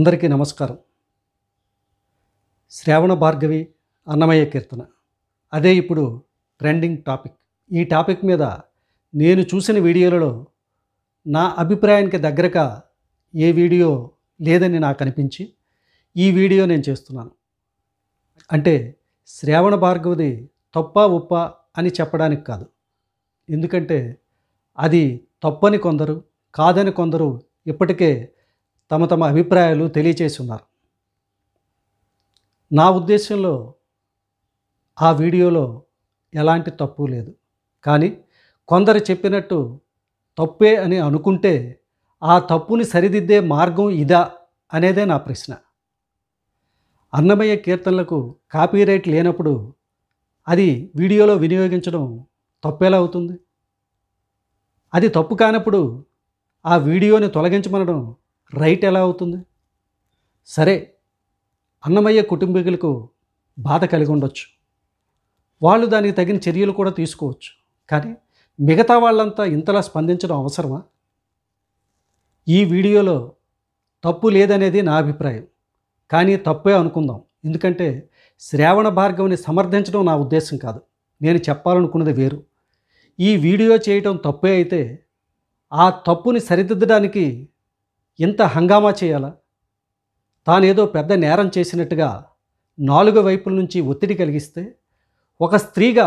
అందరికీ నమస్కారం శ్రావణ భార్గవి అన్నమయ్య కీర్తన అదే ఇప్పుడు ట్రెండింగ్ టాపిక్ ఈ టాపిక్ మీద నేను చూసిన వీడియోలలో నా అభిప్రాయానికి దగ్గరగా ఏ వీడియో లేదని నాకు అనిపించి ఈ వీడియో నేను చేస్తున్నాను అంటే శ్రావణ భార్గవది తప్ప ఉప్ప అని చెప్పడానికి కాదు ఎందుకంటే అది తప్పని కొందరు కాదని కొందరు ఇప్పటికే తమ తమ అభిప్రాయాలు తెలియచేస్తున్నారు నా ఉద్దేశంలో ఆ వీడియోలో ఎలాంటి తప్పు లేదు కానీ కొందరు చెప్పినట్టు తప్పే అని అనుకుంటే ఆ తప్పుని సరిదిద్దే మార్గం ఇదా అనేదే నా ప్రశ్న అన్నమయ్య కీర్తనలకు కాపీరైట్ లేనప్పుడు అది వీడియోలో వినియోగించడం తప్పేలా అవుతుంది అది తప్పు కానప్పుడు ఆ వీడియోని తొలగించమనడం రైట్ ఎలా అవుతుంది సరే అన్నమయ్య కుటుంబీకులకు బాధ కలిగి ఉండొచ్చు వాళ్ళు దానికి తగిన చర్యలు కూడా తీసుకోవచ్చు కానీ మిగతా వాళ్ళంతా ఇంతలా స్పందించడం అవసరమా ఈ వీడియోలో తప్పు లేదనేది నా అభిప్రాయం కానీ తప్పే అనుకుందాం ఎందుకంటే శ్రావణ భార్గవిని సమర్థించడం నా ఉద్దేశం కాదు నేను చెప్పాలనుకున్నది వేరు ఈ వీడియో చేయటం తప్పే అయితే ఆ తప్పుని సరిదిద్దడానికి ఇంత హంగామా చేయాలా తానేదో పెద్ద నేరం చేసినట్టుగా నాలుగు వైపుల నుంచి ఒత్తిడి కలిగిస్తే ఒక స్త్రీగా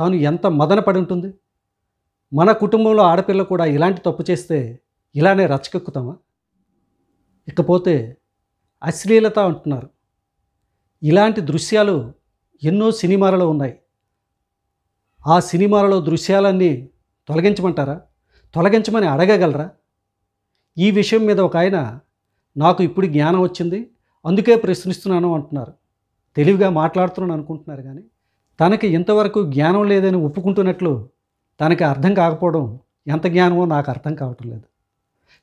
తాను ఎంత మదన ఉంటుంది మన కుటుంబంలో ఆడపిల్ల కూడా ఇలాంటి తప్పు చేస్తే ఇలానే రచ్చకెక్కుతామా ఇకపోతే అశ్లీలత అంటున్నారు ఇలాంటి దృశ్యాలు ఎన్నో సినిమాలలో ఉన్నాయి ఆ సినిమాలలో దృశ్యాలన్నీ తొలగించమంటారా తొలగించమని అడగగలరా ఈ విషయం మీద ఒక ఆయన నాకు ఇప్పుడు జ్ఞానం వచ్చింది అందుకే ప్రశ్నిస్తున్నాను అంటున్నారు తెలివిగా మాట్లాడుతున్నాను అనుకుంటున్నారు కానీ తనకి ఇంతవరకు జ్ఞానం లేదని ఒప్పుకుంటున్నట్లు తనకి అర్థం కాకపోవడం ఎంత జ్ఞానమో నాకు అర్థం కావటం లేదు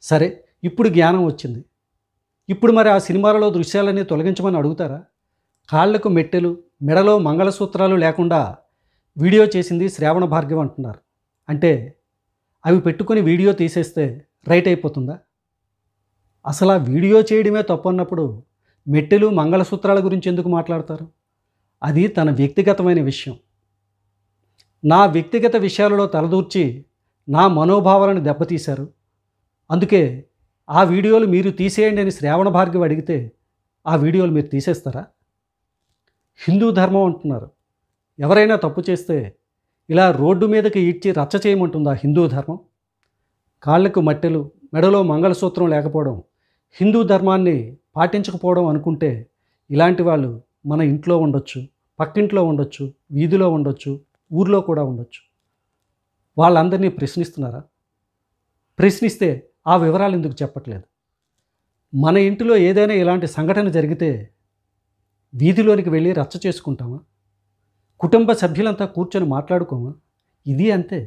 సరే ఇప్పుడు జ్ఞానం వచ్చింది ఇప్పుడు మరి ఆ సినిమాలలో దృశ్యాలన్నీ తొలగించమని అడుగుతారా కాళ్లకు మెట్టెలు మెడలో మంగళసూత్రాలు లేకుండా వీడియో చేసింది శ్రావణ భార్గవ్ అంటున్నారు అంటే అవి పెట్టుకుని వీడియో తీసేస్తే రైట్ అయిపోతుందా అసలు ఆ వీడియో చేయడమే తప్పన్నప్పుడు మెట్టెలు మంగళసూత్రాల గురించి ఎందుకు మాట్లాడతారు అది తన వ్యక్తిగతమైన విషయం నా వ్యక్తిగత విషయాలలో తలదూర్చి నా మనోభావాలను దెబ్బతీశారు అందుకే ఆ వీడియోలు మీరు తీసేయండి అని శ్రావణ భార్గవి అడిగితే ఆ వీడియోలు మీరు తీసేస్తారా హిందూ ధర్మం అంటున్నారు ఎవరైనా తప్పు చేస్తే ఇలా రోడ్డు మీదకి ఈడ్చి రచ్చ చేయమంటుందా హిందూ ధర్మం కాళ్ళకు మట్టెలు మెడలో మంగళసూత్రం లేకపోవడం హిందూ ధర్మాన్ని పాటించకపోవడం అనుకుంటే ఇలాంటి వాళ్ళు మన ఇంట్లో ఉండొచ్చు పక్కింట్లో ఉండొచ్చు వీధిలో ఉండొచ్చు ఊర్లో కూడా ఉండొచ్చు వాళ్ళందరినీ ప్రశ్నిస్తున్నారా ప్రశ్నిస్తే ఆ వివరాలు ఎందుకు చెప్పట్లేదు మన ఇంటిలో ఏదైనా ఇలాంటి సంఘటన జరిగితే వీధిలోనికి వెళ్ళి రచ్చ చేసుకుంటామా కుటుంబ సభ్యులంతా కూర్చొని మాట్లాడుకోమా ఇది అంతే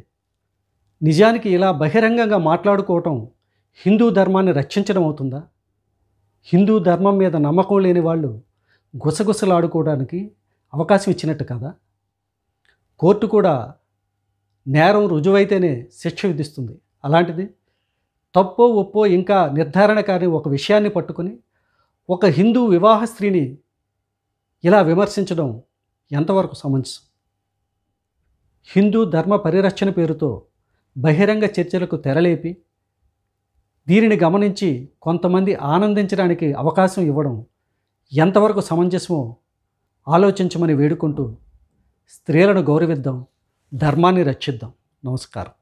నిజానికి ఇలా బహిరంగంగా మాట్లాడుకోవటం హిందూ ధర్మాన్ని రక్షించడం అవుతుందా హిందూ ధర్మం మీద నమ్మకం లేని వాళ్ళు గుసగుసలాడుకోవడానికి అవకాశం ఇచ్చినట్టు కాదా కోర్టు కూడా నేరం రుజువైతేనే శిక్ష విధిస్తుంది అలాంటిది తప్పో ఒప్పో ఇంకా నిర్ధారణ కాని ఒక విషయాన్ని పట్టుకొని ఒక హిందూ వివాహ స్త్రీని ఇలా విమర్శించడం ఎంతవరకు సమంజసం హిందూ ధర్మ పరిరక్షణ పేరుతో బహిరంగ చర్చలకు తెరలేపి దీనిని గమనించి కొంతమంది ఆనందించడానికి అవకాశం ఇవ్వడం ఎంతవరకు సమంజసమో ఆలోచించమని వేడుకుంటూ స్త్రీలను గౌరవిద్దాం ధర్మాన్ని రక్షిద్దాం నమస్కారం